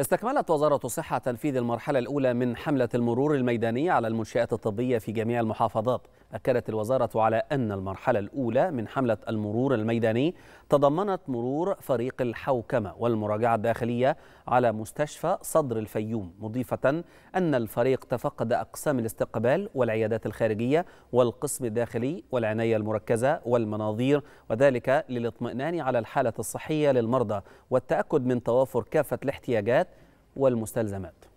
استكملت وزارة الصحة تنفيذ المرحلة الأولى من حملة المرور الميدانية على المنشآت الطبية في جميع المحافظات أكدت الوزارة على أن المرحلة الأولى من حملة المرور الميداني تضمنت مرور فريق الحوكمة والمراجعة الداخلية على مستشفى صدر الفيوم مضيفة أن الفريق تفقد أقسام الاستقبال والعيادات الخارجية والقسم الداخلي والعناية المركزة والمناظير وذلك للاطمئنان على الحالة الصحية للمرضى والتأكد من توافر كافة الاحتياجات والمستلزمات